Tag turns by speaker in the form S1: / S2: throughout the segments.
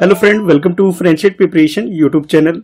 S1: hello friend welcome to friendship preparation YouTube channel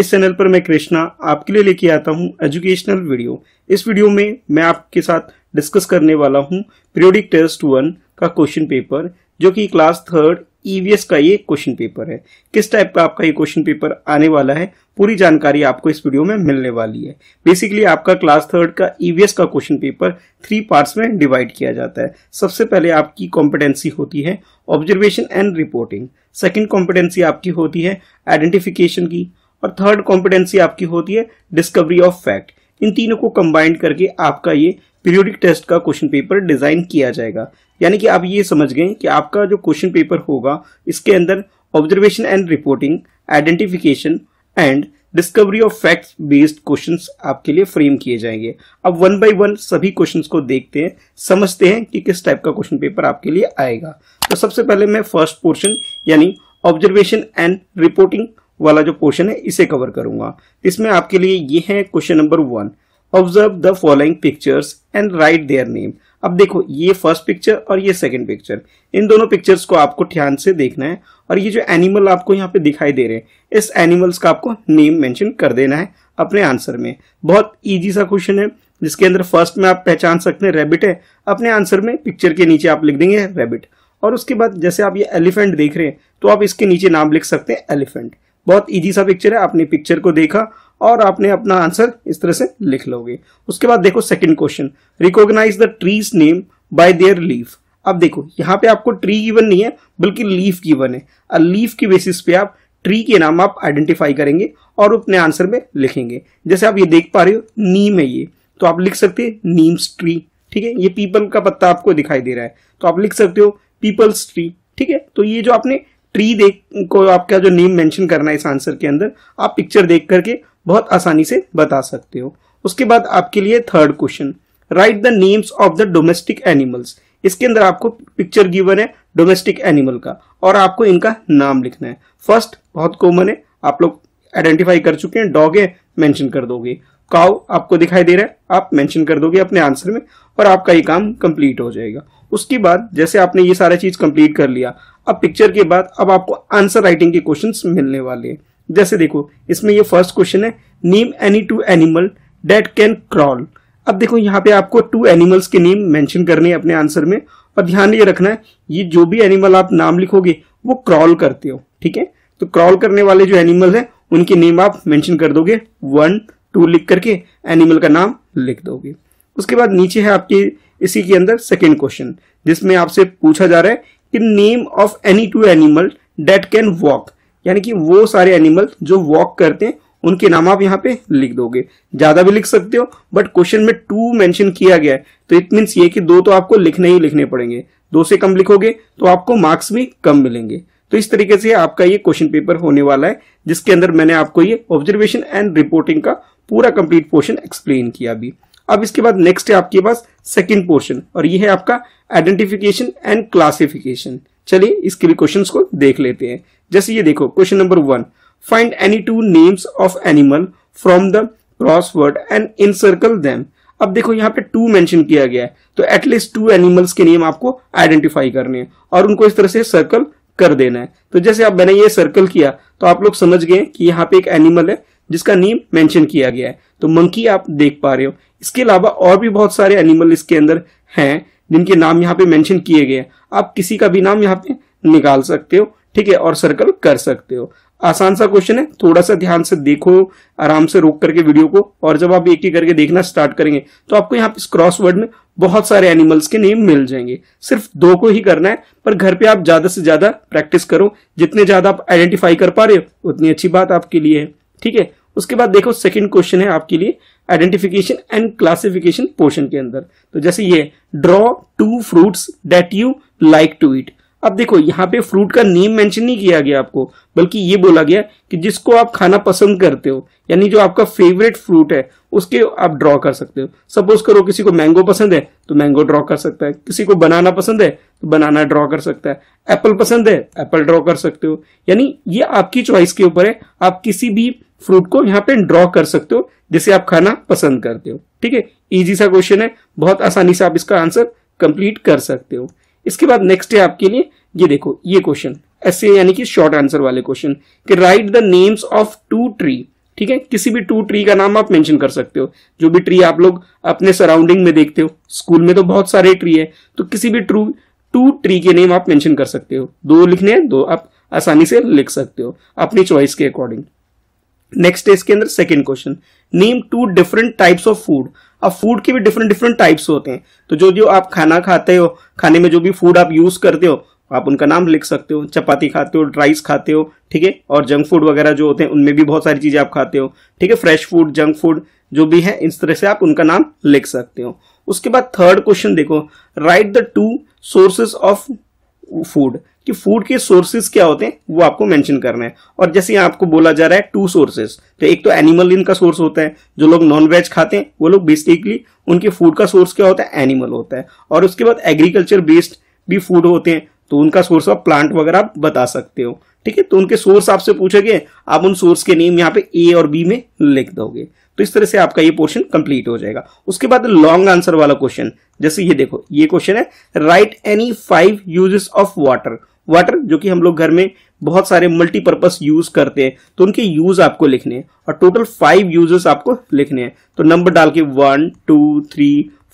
S1: इस चैनल पर मैं कृष्णा आपके लिए लेके आता हूं एजुकेशनल वीडियो इस वीडियो में मैं आपके साथ डिस्कस करने वाला हूं पीरियोडिक टेस्ट वन का क्वेश्चन पेपर जो कि क्लास थर्ड ईवीएस e का ये क्वेश्चन पेपर है किस टाइप का आपका ये क्वेश्चन पेपर आने वाला है पूरी जानकारी आपको इस वीडियो में मिलने वाली है बेसिकली आपका क्लास थर्ड का ईवीएस e का क्वेश्चन पेपर थ्री पार्ट्स में डिवाइड किया जाता है सबसे पहले आपकी कॉम्पिटेंसी होती है observation and reporting second competency आपकी होती है आइडेंटिफिकेशन की और थर्ड कॉम्पिटेंसी आपकी होती है डिस्कवरी ऑफ फैक्ट इन तीनों को कंबाइंड करके आपका ये पीरियोडिक टेस्ट का क्वेश्चन पेपर डिज़ाइन किया जाएगा यानी कि आप ये समझ गए कि आपका जो क्वेश्चन पेपर होगा इसके अंदर observation and reporting identification and discovery of facts based questions आपके लिए फ्रेम किए जाएंगे अब वन बाय वन सभी क्वेश्चंस को देखते हैं समझते हैं कि किस टाइप का क्वेश्चन पेपर आपके लिए आएगा तो सबसे पहले मैं फर्स्ट पोर्शन यानी ऑब्जर्वेशन एंड रिपोर्टिंग वाला जो पोर्शन है इसे कवर करूंगा इसमें आपके लिए ये है question number one observe the following pictures and write their name अब देखो ये फर्स्ट पिक्चर और ये सेकंड पिक्चर इन दोनों पिक्चर्स को आपको ध्यान से देखना है और ये जो एनिमल आपको यहाँ पे दिखाई दे रहे हैं इस एनिमल्स का आपको नेम मेंशन कर देना है अपने आंसर में बहुत इजी सा क्वेश्चन है जिसके अंदर फर्स्ट में आप पहचान सकते हैं रेबिट है अपने आंसर में पिक्चर के नीचे आप लिख देंगे रेबिट और उसके बाद जैसे आप ये एलिफेंट देख रहे हैं तो आप इसके नीचे नाम लिख सकते हैं एलिफेंट बहुत इजी सा पिक्चर है आपने पिक्चर को देखा और आपने अपना आंसर इस तरह से लिख लोगे उसके बाद देखो second question recognise the trees name by their leaf अब देखो यहाँ पे आपको ट्री गिवन नहीं है बल्कि लीफ गिवन है और लीफ की बेसिस पे आप ट्री के नाम आप आइडेंटिफाई करेंगे और अपने आंसर में लिखेंगे जैसे आप ये देख पा रहे हो नीम है ये तो आप लिख सकते हैं नीम्स ट्री ठीक है ये पीपल का पत्ता आपको दिखाई दे रहा है तो आप लिख सकते हो पीपल्स ट्री ठीक है तो ये जो आपने ट्री देख को आपका जो नेम मेंशन करना है इस आंसर के अंदर आप पिक्चर देख करके बहुत आसानी से बता सकते हो उसके बाद आपके लिए third question write the names of the domestic animals इसके अंदर आपको पिक्चर गिवन है डोमेस्टिक एनिमल का और आपको इनका नाम लिखना है फर्स्ट बहुत कॉमन है आप लोग आइडेंटिफाई कर चुके हैं डॉग है मैंशन कर दोगे काउ आपको दिखाई दे रहा है आप मेंशन कर दोगे अपने आंसर में और आपका ये काम कंप्लीट हो जाएगा उसके बाद जैसे आपने ये सारा चीज कंप्लीट कर लिया अब पिक्चर के बाद अब आपको आंसर राइटिंग के क्वेश्चन मिलने वाले हैं जैसे देखो इसमें ये फर्स्ट क्वेश्चन है name any two animal that can crawl अब देखो यहाँ पे आपको टू एनिमल्स के नेम मेंशन करने हैं अपने आंसर में और ध्यान ये रखना है ये जो भी एनिमल आप नाम लिखोगे वो क्रॉल करते हो ठीक है तो क्रॉल करने वाले जो एनिमल है उनके नेम आप मेंशन कर दोगे वन टू लिख करके एनिमल का नाम लिख दोगे उसके बाद नीचे है आपके इसी के अंदर सेकेंड क्वेश्चन जिसमें आपसे पूछा जा रहा है कि name of any two animal that can walk यानी कि वो सारे एनिमल जो वॉक करते हैं उनके नाम आप यहाँ पे लिख दोगे ज्यादा भी लिख सकते हो बट क्वेश्चन में टू मेंशन किया गया है तो इट मीन्स ये कि दो तो आपको लिखने ही लिखने पड़ेंगे दो से कम लिखोगे तो आपको मार्क्स भी कम मिलेंगे तो इस तरीके से आपका ये क्वेश्चन पेपर होने वाला है जिसके अंदर मैंने आपको ये ऑब्जर्वेशन एंड रिपोर्टिंग का पूरा कंप्लीट पोर्शन एक्सप्लेन किया भी अब इसके बाद नेक्स्ट है आपके पास सेकेंड पोर्शन और ये है आपका आइडेंटिफिकेशन एंड क्लासिफिकेशन चलिए इसके भी क्वेश्चन को देख लेते हैं जैसे ये देखो question number one find any two names of animal from the crossword and encircle them अब देखो यहाँ पे टू मेंशन किया गया है तो एटलीस्ट टू एनिमल्स के नेम आपको आइडेंटिफाई करने हैं और उनको इस तरह से सर्कल कर देना है तो जैसे आप मैंने ये सर्कल किया तो आप लोग समझ गए कि यहाँ पे एक एनिमल है जिसका नेम मेंशन किया गया है तो मंकी आप देख पा रहे हो इसके अलावा और भी बहुत सारे एनिमल इसके अंदर हैं जिनके नाम यहाँ पे मेंशन किए गए हैं आप किसी का भी नाम यहाँ पे निकाल सकते हो ठीक है और सर्कल कर सकते हो आसान सा क्वेश्चन है थोड़ा सा ध्यान से देखो आराम से रोक करके वीडियो को और जब आप एक ही करके देखना स्टार्ट करेंगे तो आपको यहाँ इस क्रॉस वर्ड में बहुत सारे एनिमल्स के नेम मिल जाएंगे सिर्फ दो को ही करना है पर घर पे आप ज्यादा से ज्यादा प्रैक्टिस करो जितने ज्यादा आप आइडेंटिफाई कर पा रहे हो उतनी अच्छी बात आपके लिए है ठीक है उसके बाद देखो सेकंड क्वेश्चन है आपके लिए आइडेंटिफिकेशन एंड क्लासिफिकेशन पोर्शन के अंदर तो जैसे ये draw two fruits that you like to eat अब देखो यहाँ पे फ्रूट का नेम मेंशन नहीं किया गया आपको बल्कि ये बोला गया कि जिसको आप खाना पसंद करते हो यानी जो आपका फेवरेट फ्रूट है उसके आप ड्रॉ कर सकते हो सपोज करो किसी को मैंगो पसंद है तो मैंगो ड्रॉ कर सकता है किसी को बनाना पसंद है तो बनाना ड्रॉ कर सकता है एप्पल पसंद है एप्पल ड्रॉ कर सकते हो यानी ये आपकी चॉइस के ऊपर है आप किसी भी फ्रूट को यहाँ पे ड्रॉ कर सकते हो जिसे आप खाना पसंद करते हो ठीक है इजी सा क्वेश्चन है बहुत आसानी से आप इसका आंसर कंप्लीट कर सकते हो इसके बाद नेक्स्ट है आपके लिए ये देखो ये क्वेश्चन ऐसे यानी कि शॉर्ट आंसर वाले क्वेश्चन कि write the names of two tree ठीक है किसी भी टू ट्री का नाम आप मेंशन कर सकते हो जो भी ट्री आप लोग अपने सराउंडिंग में देखते हो स्कूल में तो बहुत सारे ट्री है तो किसी भी ट्रू टू ट्री के नेम आप मेंशन कर सकते हो दो लिखने हैं दो आप आसानी से लिख सकते हो अपनी चॉइस के अकॉर्डिंग नेक्स्ट है इसके अंदर second question name two different types of food अब फूड के भी डिफरेंट डिफरेंट टाइप्स होते हैं तो जो जो आप खाना खाते हो खाने में जो भी फूड आप यूज करते हो आप उनका नाम लिख सकते हो चपाती खाते हो राइस खाते हो ठीक है और जंक फूड वगैरह जो होते हैं उनमें भी बहुत सारी चीज़ें आप खाते हो ठीक है फ्रेश फूड जंक फूड जो भी है इस तरह से आप उनका नाम लिख सकते हो उसके बाद थर्ड क्वेश्चन देखो write the two sources of food कि फूड के सोर्सेज क्या होते हैं वो आपको मेंशन करना है और जैसे आपको बोला जा रहा है टू सोर्सेज तो एक तो एनिमल इनका सोर्स होता है जो लोग नॉन वेज खाते हैं वो लोग बेसिकली उनके फूड का सोर्स क्या होता है एनिमल होता है और उसके बाद एग्रीकल्चर बेस्ड भी फूड होते हैं तो उनका सोर्स ऑफ प्लांट वगैरह आप बता सकते हो ठीक है तो उनके सोर्स आपसे पूछेंगे आप उन सोर्स के नेम यहाँ पे ए और बी में लिख दोगे तो इस तरह से आपका ये पोर्शन कंप्लीट हो जाएगा उसके बाद लॉन्ग आंसर वाला क्वेश्चन जैसे ये देखो ये क्वेश्चन है write any five uses of water water जो कि हम लोग घर में बहुत सारे मल्टीपर्पज यूज करते हैं तो उनके यूज आपको लिखने हैं और टोटल फाइव यूजेस आपको लिखने हैं तो नंबर डाल के one two three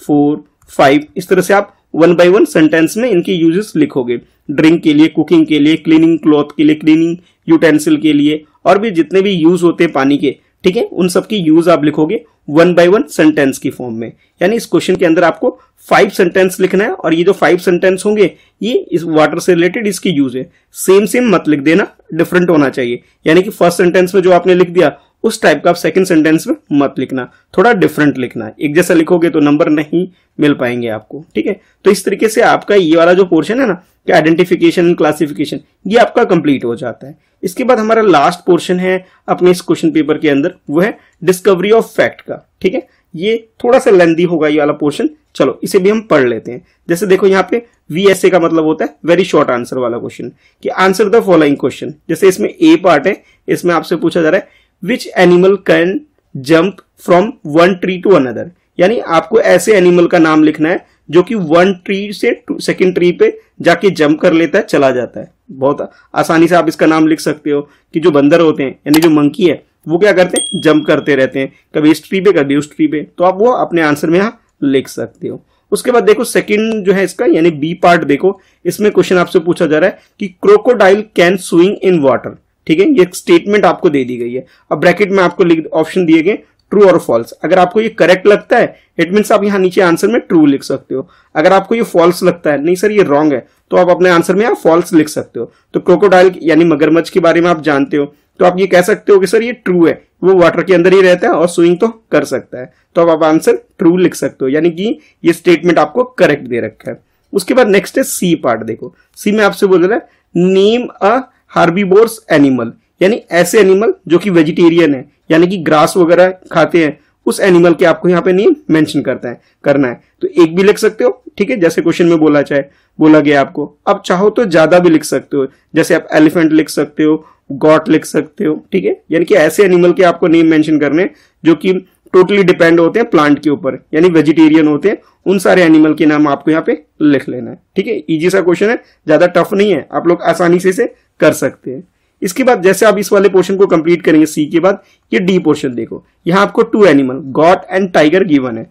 S1: four five इस तरह से आप वन बाय वन सेंटेंस में इनके यूजेस लिखोगे ड्रिंक के लिए कुकिंग के लिए क्लीनिंग क्लॉथ के लिए क्लीनिंग यूटेंसिल के लिए और भी जितने भी यूज होते हैं पानी के ठीक है उन सब की यूज आप लिखोगे वन बाय वन सेंटेंस की फॉर्म में यानी इस क्वेश्चन के अंदर आपको फाइव सेंटेंस लिखना है और ये जो फाइव सेंटेंस होंगे ये इस वाटर से रिलेटेड इसकी यूज है सेम सेम मत लिख देना डिफरेंट होना चाहिए यानी कि फर्स्ट सेंटेंस में जो आपने लिख दिया उस टाइप का आप सेकंड सेंटेंस में मत लिखना थोड़ा डिफरेंट लिखना एक जैसा लिखोगे तो नंबर नहीं मिल पाएंगे आपको ठीक है तो इस तरीके से आपका ये वाला जो पोर्शन है ना कि आइडेंटिफिकेशन क्लासिफिकेशन ये आपका कंप्लीट हो जाता है इसके बाद हमारा लास्ट पोर्शन है अपने इस क्वेश्चन पेपर के अंदर वो है डिस्कवरी ऑफ फैक्ट का ठीक है ये थोड़ा सा लेंदी होगा ये वाला पोर्शन चलो इसे भी हम पढ़ लेते हैं जैसे देखो यहाँ पे वी एस ए का मतलब होता है वेरी शॉर्ट आंसर वाला क्वेश्चन कि आंसर द फॉलोइंग क्वेश्चन जैसे इसमें ए पार्ट है इसमें आपसे पूछा जा रहा है which animal can jump from one tree to another यानी आपको ऐसे एनिमल का नाम लिखना है जो कि वन ट्री से सेकेंड ट्री पे जाके जंप कर लेता है चला जाता है बहुत आसानी से आप इसका नाम लिख सकते हो कि जो बंदर होते हैं यानी जो मंकी है वो क्या करते हैं जंप करते रहते हैं कभी इस ट्री पे कभी उस ट्री पे तो आप वो अपने आंसर में यहाँ लिख सकते हो उसके बाद देखो सेकंड जो है इसका यानी बी पार्ट देखो इसमें क्वेश्चन आपसे पूछा जा रहा है कि crocodile can swing in water ठीक है ये स्टेटमेंट आपको दे दी गई है अब ब्रैकेट में आपको ऑप्शन दिए गए ट्रू और फॉल्स अगर आपको ये करेक्ट लगता है इट मीन्स आप यहाँ नीचे आंसर में ट्रू लिख सकते हो अगर आपको ये फॉल्स लगता है नहीं सर ये रॉन्ग है तो आप अपने आंसर में आप फॉल्स लिख सकते हो तो क्रोकोडाइल यानी मगरमच्छ के बारे में आप जानते हो तो आप ये कह सकते हो कि सर ये ट्रू है वो वाटर के अंदर ही रहता है और स्विंग तो कर सकता है तो आप आंसर ट्रू लिख सकते हो यानी कि ये स्टेटमेंट आपको करेक्ट दे रखा है उसके बाद नेक्स्ट है सी पार्ट देखो सी में आपसे बोल रहा है नेम अ हार्बीबोर्स एनिमल यानी ऐसे एनिमल जो कि वेजिटेरियन है यानी कि ग्रास वगैरह खाते हैं उस एनिमल के आपको यहाँ पे नेम मेंशन करता है करना है तो एक भी लिख सकते हो ठीक है जैसे क्वेश्चन में बोला चाहे बोला गया आपको अब चाहो तो ज्यादा भी लिख सकते हो जैसे आप एलिफेंट लिख सकते हो गॉट लिख सकते हो ठीक है यानी कि ऐसे एनिमल के आपको नेम मेंशन करने जो कि टोटली डिपेंड होते हैं प्लांट के ऊपर यानी वेजिटेरियन होते हैं उन सारे एनिमल के नाम आपको यहाँ पे लिख लेना है ठीक है इजी सा क्वेश्चन है ज्यादा टफ नहीं है आप लोग आसानी से इसे कर सकते हैं इसके बाद जैसे आप इस वाले पोर्शन को कंप्लीट करेंगे सी के बाद ये डी पोर्शन देखो यहाँ आपको two animal goat and tiger given है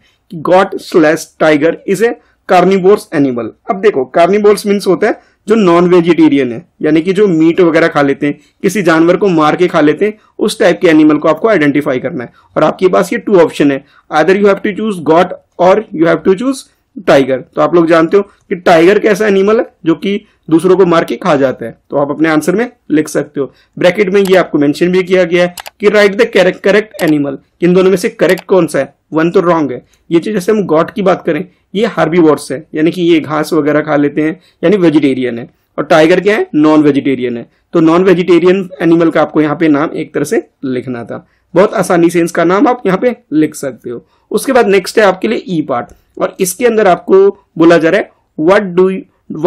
S1: goat slash tiger is a carnivores animal अब देखो कार्निबोर्स मीन्स होता है जो नॉन वेजिटेरियन है यानी कि जो मीट वगैरह खा लेते हैं किसी जानवर को मार के खा लेते हैं उस टाइप के एनिमल को आपको आइडेंटिफाई करना है और आपके पास ये टू ऑप्शन है either you have to choose goat और you have to choose tiger तो आप लोग जानते हो कि टाइगर कैसा एनिमल है जो कि दूसरों को मार के खा जाता है तो आप अपने आंसर में लिख सकते हो ब्रैकेट में ये आपको मेंशन भी किया गया है कि write the correct animal in दोनों में से करेक्ट कौन सा है वन तो रॉन्ग है ये चीज जैसे हम गॉड की बात करें ये हार्बीवोर्स है यानी कि ये घास वगैरह खा लेते हैं यानी वेजिटेरियन है और टाइगर क्या है नॉन वेजिटेरियन है तो नॉन वेजिटेरियन एनिमल का आपको यहाँ पे नाम एक तरह से लिखना था बहुत आसानी से इसका नाम आप यहाँ पे लिख सकते हो उसके बाद नेक्स्ट है आपके लिए ई e पार्ट और इसके अंदर आपको बोला जा रहा है what do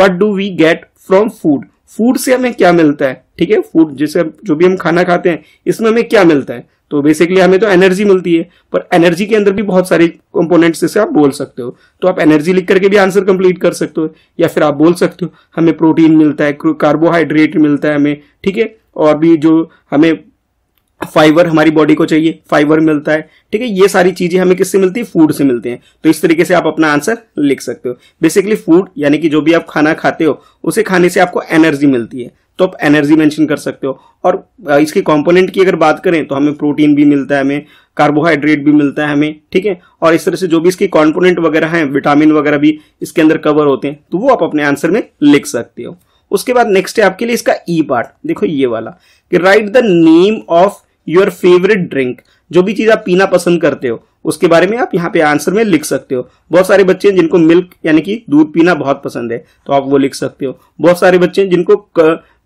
S1: what do we get from food food से हमें क्या मिलता है ठीक है फूड जैसे जो भी हम खाना खाते हैं इसमें हमें क्या मिलता है तो बेसिकली हमें तो एनर्जी मिलती है पर एनर्जी के अंदर भी बहुत सारे कंपोनेंट्स जैसे आप बोल सकते हो तो आप एनर्जी लिख करके भी आंसर कंप्लीट कर सकते हो या फिर आप बोल सकते हो हमें प्रोटीन मिलता है कार्बोहाइड्रेट मिलता है हमें ठीक है और भी जो हमें फाइबर हमारी बॉडी को चाहिए फाइबर मिलता है ठीक है ये सारी चीजें हमें किससे मिलती है फूड से मिलते हैं तो इस तरीके से आप अपना आंसर लिख सकते हो बेसिकली फूड यानी कि जो भी आप खाना खाते हो उसे खाने से आपको एनर्जी मिलती है तो आप एनर्जी मेंशन कर सकते हो और इसके कंपोनेंट की अगर बात करें तो हमें प्रोटीन भी मिलता है हमें कार्बोहाइड्रेट भी मिलता है हमें ठीक है और इस तरह से जो भी इसके कंपोनेंट वगैरह हैं विटामिन वगैरह भी इसके अंदर कवर होते हैं तो वो आप अपने आंसर में लिख सकते हो उसके बाद नेक्स्ट है आपके लिए इसका ई e पार्ट देखो ये वाला कि write the name of your favourite drink जो भी चीज़ आप पीना पसंद करते हो उसके बारे में आप यहाँ पे आंसर में लिख सकते हो बहुत सारे बच्चे हैं जिनको मिल्क यानी कि दूध पीना बहुत पसंद है तो आप वो लिख सकते हो बहुत सारे बच्चे हैं जिनको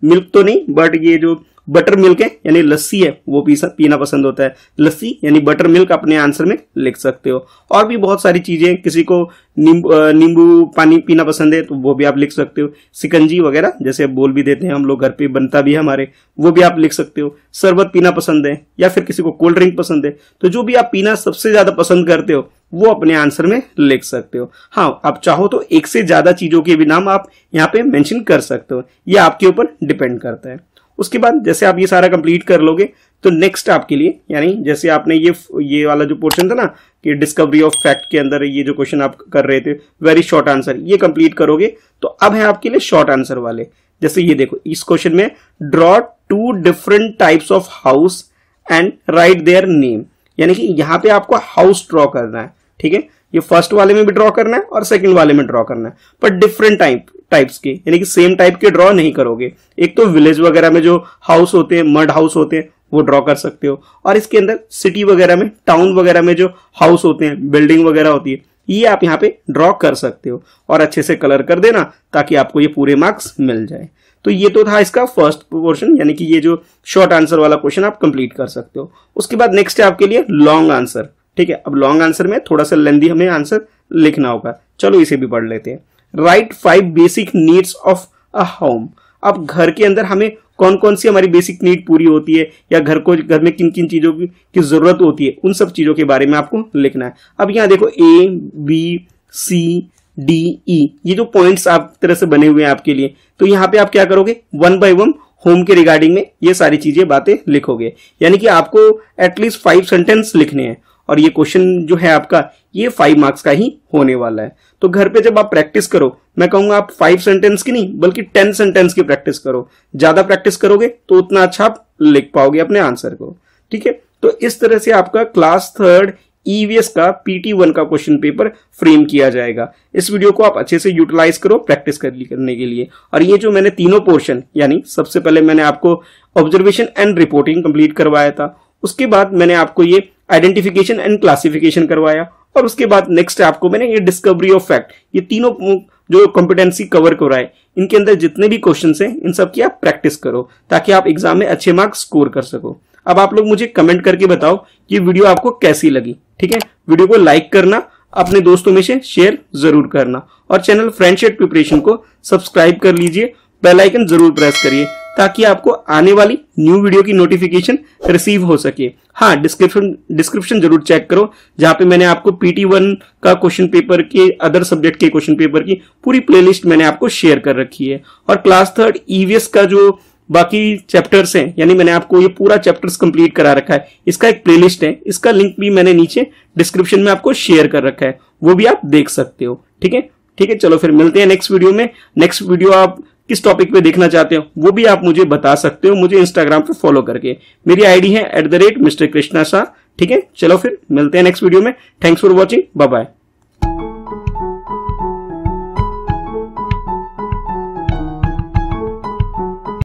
S1: मिल्क तो नहीं बट ये जो बटर मिल्क है यानी लस्सी है वो पीसा पीना पसंद होता है लस्सी यानी बटर मिल्क अपने आंसर में लिख सकते हो और भी बहुत सारी चीज़ें किसी को नींबू नींबू पानी पीना पसंद है तो वो भी आप लिख सकते हो सिकंजी वगैरह जैसे बोल भी देते हैं हम लोग घर पे बनता भी है हमारे वो भी आप लिख सकते हो शरबत पीना पसंद है या फिर किसी को कोल्ड ड्रिंक पसंद है तो जो भी आप पीना सबसे ज़्यादा पसंद करते हो वो अपने आंसर में लिख सकते हो हाँ आप चाहो तो एक से ज़्यादा चीज़ों के भी नाम आप यहाँ पे मेंशन कर सकते हो ये आपके ऊपर डिपेंड करता है उसके बाद जैसे आप ये सारा कंप्लीट कर लोगे तो नेक्स्ट आपके लिए यानी जैसे आपने ये ये वाला जो पोर्शन था ना कि डिस्कवरी ऑफ फैक्ट के अंदर ये जो क्वेश्चन आप कर रहे थे वेरी शॉर्ट आंसर ये कंप्लीट करोगे तो अब है आपके लिए शॉर्ट आंसर वाले जैसे ये देखो इस क्वेश्चन में draw two different types of house and write their name यानी कि यहां पे आपको हाउस ड्रॉ करना है ठीक है ये फर्स्ट वाले में भी ड्रॉ करना है और सेकंड वाले में ड्रॉ करना है पर डिफरेंट टाइप टाइप्स के यानी कि सेम टाइप के ड्रॉ नहीं करोगे एक तो विलेज वगैरह में जो हाउस होते हैं मर्ड हाउस होते हैं वो ड्रॉ कर सकते हो और इसके अंदर सिटी वगैरह में टाउन वगैरह में जो हाउस होते हैं बिल्डिंग वगैरह होती है ये आप यहाँ पे ड्रॉ कर सकते हो और अच्छे से कलर कर देना ताकि आपको ये पूरे मार्क्स मिल जाए तो ये तो था इसका फर्स्ट पोर्शन यानी कि ये जो शॉर्ट आंसर वाला क्वेश्चन आप कंप्लीट कर सकते हो उसके बाद नेक्स्ट है आपके लिए लॉन्ग आंसर ठीक है अब लॉन्ग आंसर में थोड़ा सा लेंदी हमें आंसर लिखना होगा चलो इसे भी पढ़ लेते हैं write five basic needs of a home अब घर के अंदर हमें कौन कौन सी हमारी बेसिक नीड पूरी होती है या घर को घर में किन किन चीज़ों की ज़रूरत होती है उन सब चीज़ों के बारे में आपको लिखना है अब यहाँ देखो A B C D E ये जो पॉइंट्स आप तरह से बने हुए हैं आपके लिए तो यहाँ पे आप क्या करोगे वन बाय वन होम के रिगार्डिंग में ये सारी चीज़ें बातें लिखोगे यानी कि आपको एटलीस्ट फाइव सेंटेंस लिखने हैं और ये क्वेश्चन जो है आपका ये फाइव मार्क्स का ही होने वाला है तो घर पे जब आप प्रैक्टिस करो मैं कहूंगा आप फाइव सेंटेंस की नहीं बल्कि टेन सेंटेंस की प्रैक्टिस करो ज्यादा प्रैक्टिस करोगे तो उतना अच्छा आप लिख पाओगे अपने आंसर को ठीक है तो इस तरह से आपका क्लास थर्ड ईवीएस का पीटी वन का क्वेश्चन पेपर फ्रेम किया जाएगा इस वीडियो को आप अच्छे से यूटिलाइज करो प्रैक्टिस करने के लिए और ये जो मैंने तीनों पोर्शन यानी सबसे पहले मैंने आपको ऑब्जर्वेशन एंड रिपोर्टिंग कंप्लीट करवाया था उसके बाद मैंने आपको ये आइडेंटिफिकेशन एंड क्लासिफिकेशन करवाया और उसके बाद नेक्स्ट आपको मैंने ये डिस्कवरी ऑफ फैक्ट ये तीनों जो कॉम्पिटेंसी कवर कराए इनके अंदर जितने भी क्वेश्चन हैं इन सब की आप प्रैक्टिस करो ताकि आप एग्जाम में अच्छे मार्क्स स्कोर कर सको अब आप लोग मुझे कमेंट करके बताओ कि वीडियो आपको कैसी लगी ठीक है वीडियो को लाइक करना अपने दोस्तों में से शेयर जरूर करना और चैनल फ्रेंडशिप प्रिपरेशन को सब्सक्राइब कर लीजिए बेल आइकन जरूर प्रेस करिए ताकि आपको आने वाली न्यू वीडियो की नोटिफिकेशन रिसीव हो सके हाँ डिस्क्रिप्शन डिस्क्रिप्शन जरूर चेक करो जहां पे मैंने आपको पीटी वन का क्वेश्चन पेपर के अदर सब्जेक्ट के क्वेश्चन पेपर की पूरी प्लेलिस्ट मैंने आपको शेयर कर रखी है और क्लास थर्ड ईवीएस का जो बाकी चैप्टर्स हैं यानी मैंने आपको ये पूरा चैप्टर्स कंप्लीट करा रखा है इसका एक प्लेलिस्ट है इसका लिंक भी मैंने नीचे डिस्क्रिप्शन में आपको शेयर कर रखा है वो भी आप देख सकते हो ठीक है ठीक है चलो फिर मिलते हैं नेक्स्ट वीडियो में नेक्स्ट वीडियो आप किस टॉपिक पे देखना चाहते हो वो भी आप मुझे बता सकते हो मुझे इंस्टाग्राम पे फॉलो करके मेरी आईडी है at the rate mister Krishna Shah ठीक है चलो फिर मिलते हैं नेक्स्ट वीडियो में thanks for watching bye bye